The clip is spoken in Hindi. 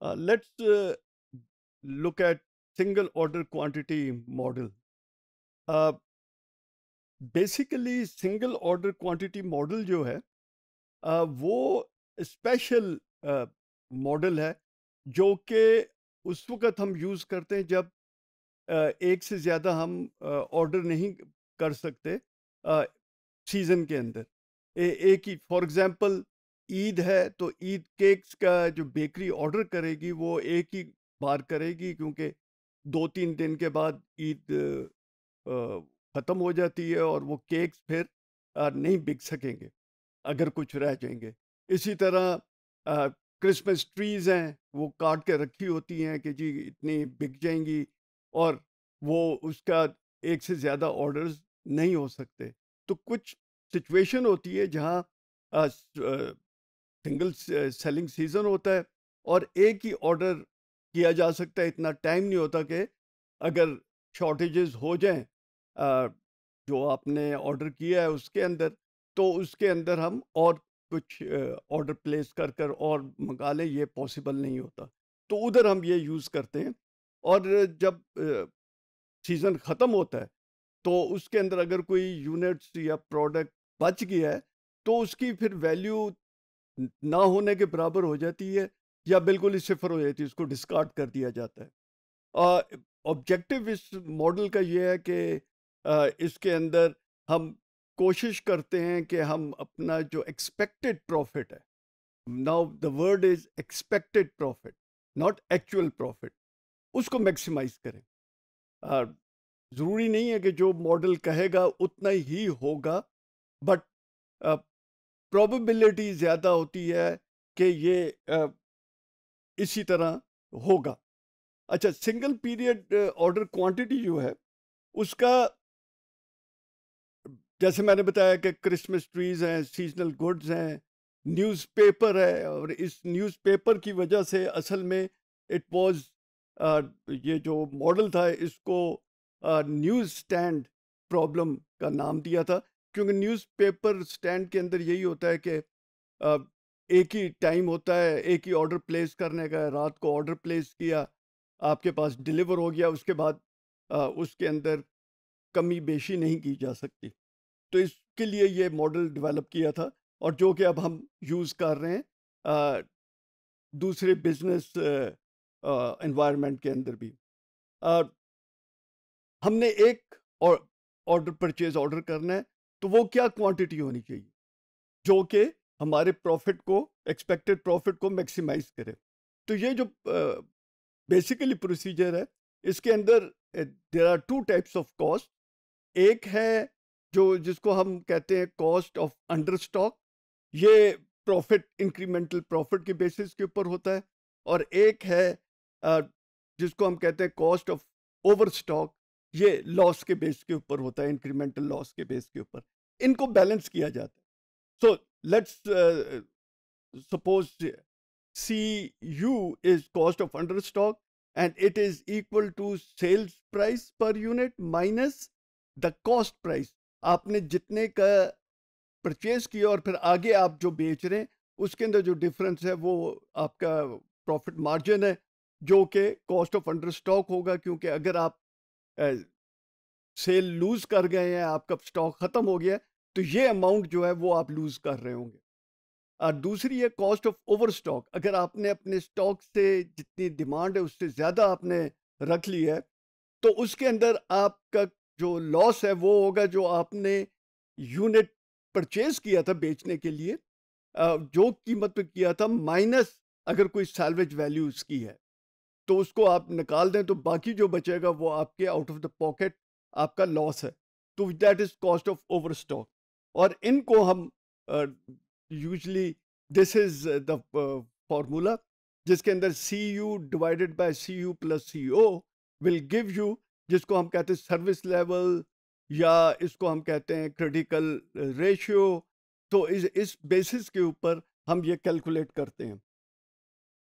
let's uh, look at single order quantity model. Uh, basically, single order quantity model जो है uh, वो special uh, model है जो कि उस वक़्त हम use करते हैं जब uh, एक से ज़्यादा हम uh, order नहीं कर सकते सीज़न के अंदर ए, एक ही for example ईद है तो ईद केक्स का जो बेकरी ऑर्डर करेगी वो एक ही बार करेगी क्योंकि दो तीन दिन के बाद ईद ख़त्म हो जाती है और वो केक्स फिर नहीं बिक सकेंगे अगर कुछ रह जाएंगे इसी तरह क्रिसमस ट्रीज हैं वो काट के रखी होती हैं कि जी इतनी बिक जाएंगी और वो उसका एक से ज़्यादा ऑर्डर्स नहीं हो सकते तो कुछ सिचुएशन होती है जहाँ सिंगल सेलिंग सीज़न होता है और एक ही ऑर्डर किया जा सकता है इतना टाइम नहीं होता कि अगर शॉर्टेजेस हो जाएं जो आपने ऑर्डर किया है उसके अंदर तो उसके अंदर हम और कुछ ऑर्डर प्लेस कर कर और मंगा लें ये पॉसिबल नहीं होता तो उधर हम ये यूज़ करते हैं और जब सीज़न ख़त्म होता है तो उसके अंदर अगर कोई यूनिट्स या प्रोडक्ट बच गया है तो उसकी फिर वैल्यू ना होने के बराबर हो जाती है या बिल्कुल ही सिफर हो जाती है उसको डिस्कार्ड कर दिया जाता है ऑब्जेक्टिव इस मॉडल का ये है कि इसके अंदर हम कोशिश करते हैं कि हम अपना जो एक्सपेक्टेड प्रॉफिट है now the word is expected profit not actual profit उसको मैक्सिमाइज करें ज़रूरी नहीं है कि जो मॉडल कहेगा उतना ही होगा बट प्रोबेबिलिटी ज़्यादा होती है कि ये इसी तरह होगा अच्छा सिंगल पीरियड ऑर्डर क्वांटिटी जो है उसका जैसे मैंने बताया कि क्रिसमस ट्रीज हैं सीजनल गुड्स हैं न्यूज़पेपर है और इस न्यूज़पेपर की वजह से असल में इट वाज ये जो मॉडल था इसको न्यूज़ स्टैंड प्रॉब्लम का नाम दिया था क्योंकि न्यूज़पेपर स्टैंड के अंदर यही होता है कि एक ही टाइम होता है एक ही ऑर्डर प्लेस करने का रात को ऑर्डर प्लेस किया आपके पास डिलीवर हो गया उसके बाद उसके अंदर कमी बेशी नहीं की जा सकती तो इसके लिए ये मॉडल डेवलप किया था और जो कि अब हम यूज़ कर रहे हैं आ, दूसरे बिजनेस इन्वायरमेंट के अंदर भी आ, हमने एक और ऑर्डर परचेज ऑर्डर करना है तो वो क्या क्वांटिटी होनी चाहिए जो कि हमारे प्रॉफिट को एक्सपेक्टेड प्रॉफिट को मैक्सिमाइज करे तो ये जो बेसिकली प्रोसीजर है इसके अंदर there are two types of cost एक है जो जिसको हम कहते हैं कॉस्ट ऑफ अंडर स्टॉक ये प्रॉफिट इंक्रीमेंटल प्रॉफिट के बेसिस के ऊपर होता है और एक है जिसको हम कहते हैं कॉस्ट ऑफ ओवर स्टॉक ये लॉस के बेस के ऊपर होता है इंक्रीमेंटल लॉस के बेस के ऊपर इनको बैलेंस किया जाता है so let's U is cost of under stock and it is equal to sales price per unit minus the cost price आपने जितने का परचेज किया और फिर आगे आप जो बेच रहे हैं उसके अंदर जो डिफरेंस है वो आपका प्रॉफिट मार्जिन है जो कि कॉस्ट ऑफ अंडर स्टॉक होगा क्योंकि अगर आप सेल लूज कर गए हैं आपका स्टॉक खत्म हो गया तो ये अमाउंट जो है वो आप लूज कर रहे होंगे और दूसरी है कॉस्ट ऑफ ओवर स्टॉक अगर आपने अपने स्टॉक से जितनी डिमांड है उससे ज़्यादा आपने रख ली है तो उसके अंदर आपका जो लॉस है वो होगा जो आपने यूनिट परचेज किया था बेचने के लिए जो कीमत पे किया था माइनस अगर कोई सैलवेज वैल्यू उसकी है तो उसको आप निकाल दें तो बाकी जो बचेगा वो आपके आउट ऑफ द पॉकेट आपका लॉस है तो that is cost of over stock और इनको हम usually this is the formula जिसके अंदर C U divided by C U plus C O will give you जिसको हम कहते हैं सर्विस लेवल या इसको हम कहते हैं क्रिटिकल रेशियो तो इस इस बेसिस के ऊपर हम ये कैलकुलेट करते हैं